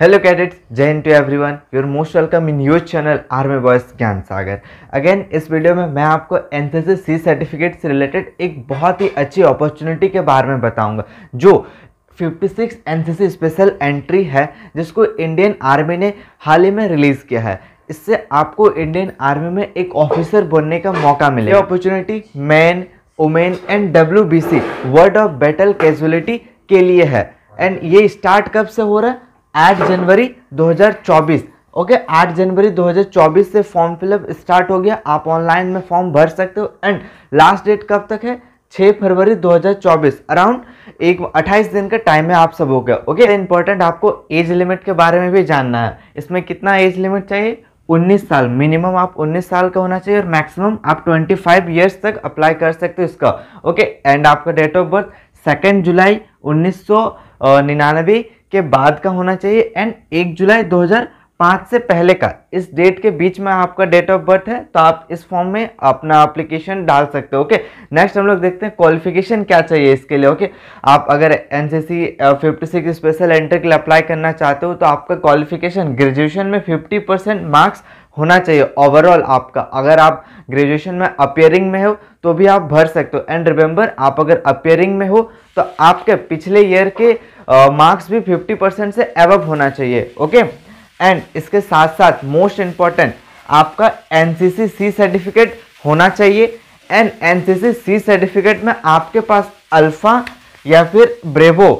hello cadets जय हिंद to one your most welcome in use channel army boys Gyan Sagar again इस video में मैं आपको एन सी सर्टिफिकेट से रिलेटेड एक बहुत ही अच्छी अपॉर्चुनिटी के बारे में बताऊंगा जो 56 सी स्पेशल एंट्री है जिसको इंडियन आर्मी ने हाल ही में रिलीज़ किया है इससे आपको इंडियन आर्मी में एक ऑफिसर बनने का मौका मिले opportunity man women and W word of battle casualty के लिए है एंड ये स्टार्ट कब से हो रहा है 8 जनवरी 2024 ओके okay, 8 जनवरी 2024 से फॉर्म फिलअप स्टार्ट हो गया आप ऑनलाइन में फॉर्म भर सकते हो एंड लास्ट डेट कब तक है 6 फरवरी 2024 अराउंड एक 28 दिन का टाइम है आप सब हो गया ओके इंपॉर्टेंट आपको एज लिमिट के बारे में भी जानना है इसमें कितना एज लिमिट चाहिए 19 साल मिनिमम आप 19 साल का होना चाहिए और मैक्सिमम आप 25 फाइव ईयर्स तक अप्लाई कर सकते हो इसका ओके एंड आपका डेट ऑफ बर्थ सेकेंड जुलाई उन्नीस सौ निन्यानवे के बाद का होना चाहिए एंड एक जुलाई 2005 से पहले का इस डेट के बीच में आपका डेट ऑफ बर्थ है तो आप इस फॉर्म में अपना एप्लीकेशन डाल सकते हो ओके नेक्स्ट हम लोग देखते हैं क्वालिफिकेशन क्या चाहिए इसके लिए ओके आप अगर N C C fifty six special entry के लिए अप्लाई करना चाहते हो तो आपका क्वालिफिकेशन ग्रेजुएशन में फिफ्टी परसेंट मार्क्स होना चाहिए ओवरऑल आपका अगर आप ग्रेजुएशन में अपेयरिंग में हो तो भी आप भर सकते हो एंड रिमेंबर आप अगर अपेयरिंग में हो तो आपके पिछले ईयर के मार्क्स भी 50 परसेंट से एवब होना चाहिए ओके एंड इसके साथ साथ मोस्ट इम्पॉर्टेंट आपका एन सी सर्टिफिकेट होना चाहिए एंड एन सी सर्टिफिकेट में आपके पास अल्फ़ा या फिर ब्रेवो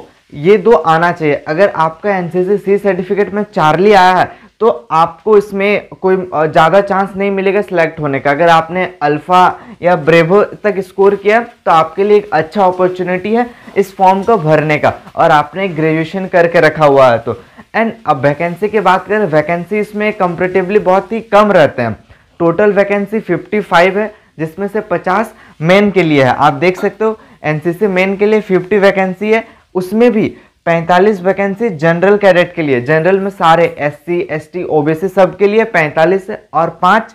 ये दो आना चाहिए अगर आपका एन सी सर्टिफिकेट में चार्ली आया है तो आपको इसमें कोई ज़्यादा चांस नहीं मिलेगा सिलेक्ट होने का अगर आपने अल्फ़ा या ब्रेवो तक स्कोर किया तो आपके लिए एक अच्छा अपॉर्चुनिटी है इस फॉर्म को भरने का और आपने ग्रेजुएशन करके रखा हुआ है तो एंड अब वैकेंसी की बात करें वैकेंसी इसमें कंपेटिवली बहुत ही कम रहते हैं टोटल वैकेंसी 55 है जिसमें से 50 मेन के लिए है आप देख सकते हो एनसीसी मेन के लिए 50 वैकेंसी है उसमें भी 45 वैकेंसी जनरल कैडेट के लिए जनरल में सारे S C S T OBC सब के लिए 45 और पाँच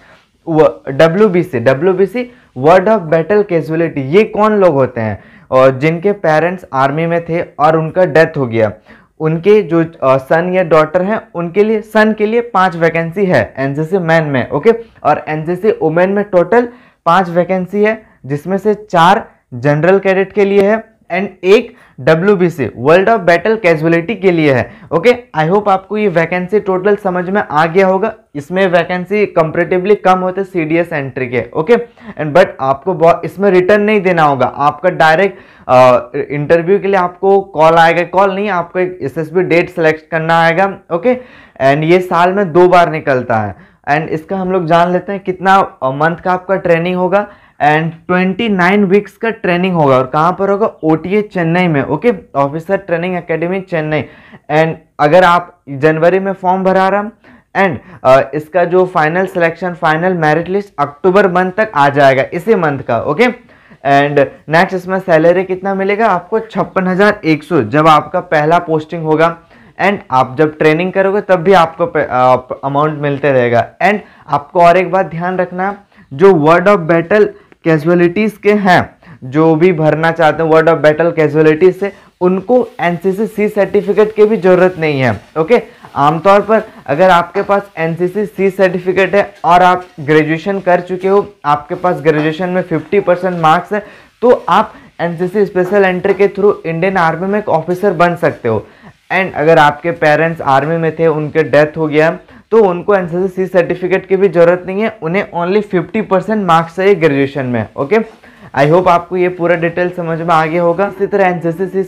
W B C W B C word of battle casualty ये कौन लोग होते हैं और जिनके पेरेंट्स आर्मी में थे और उनका डेथ हो गया उनके जो सन या डॉटर हैं उनके लिए सन के लिए पांच वैकेंसी है एनसीसी मैन में ओके और एनसीसी वुमेन में टोटल पांच वैकेंसी है जिसमें से चार जनरल कैडेट के लिए है एंड एक W C world of battle casualty के लिए है ओके आई होप आपको ये वैकेंसी टोटल समझ में आ गया होगा इसमें वैकेंसी कंपेरेटिवली कम होते सी डी एस एंट्री के ओके एंड बट आपको बहुत इसमें रिटर्न नहीं देना होगा आपका डायरेक्ट इंटरव्यू के लिए आपको कॉल आएगा कॉल नहीं आपको एक S S B date select करना आएगा ओके एंड ये साल में दो बार निकलता है एंड इसका हम लोग जान लेते हैं कितना मंथ का आपका ट्रेनिंग होगा एंड 29 वीक्स का ट्रेनिंग होगा और कहाँ पर होगा ओ चेन्नई में okay officer training academy Chennai and अगर आप जनवरी में फॉर्म भरा रहा एंड uh, इसका जो final selection final merit list अक्टूबर मंथ तक आ जाएगा इसी मंथ का ओके एंड नेक्स्ट इसमें सैलरी कितना मिलेगा आपको छप्पन हज़ार एक सौ जब आपका पहला पोस्टिंग होगा एंड आप जब ट्रेनिंग करोगे तब भी आपको अमाउंट uh, मिलते रहेगा एंड आपको और एक बात ध्यान रखना जो वर्ड ऑफ बैटल कैजुअलिटीज़ के हैं जो भी भरना चाहते हैं वर्ड ऑफ बैटल कैजुअलिटीज़ से उनको एन सी सर्टिफिकेट की भी ज़रूरत नहीं है ओके आमतौर पर अगर आपके पास एन सी सर्टिफिकेट है और आप ग्रेजुएशन कर चुके हो आपके पास ग्रेजुएशन में 50 परसेंट मार्क्स है तो आप एन स्पेशल एंट्री के थ्रू इंडियन आर्मी में एक ऑफिसर बन सकते हो एंड अगर आपके पेरेंट्स आर्मी में थे उनके डेथ हो गया तो उनको एन सी सर्टिफिकेट की भी ज़रूरत नहीं है उन्हें ओनली फिफ्टी परसेंट मार्क्स चाहिए ग्रेजुएशन में ओके आई होप आपको ये पूरा डिटेल समझ में आ गया होगा इसी तरह एन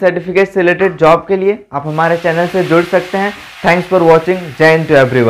सर्टिफिकेट से रिलेटेड जॉब के लिए आप हमारे चैनल से जुड़ सकते हैं थैंक्स फॉर वॉचिंग जय टू एवरी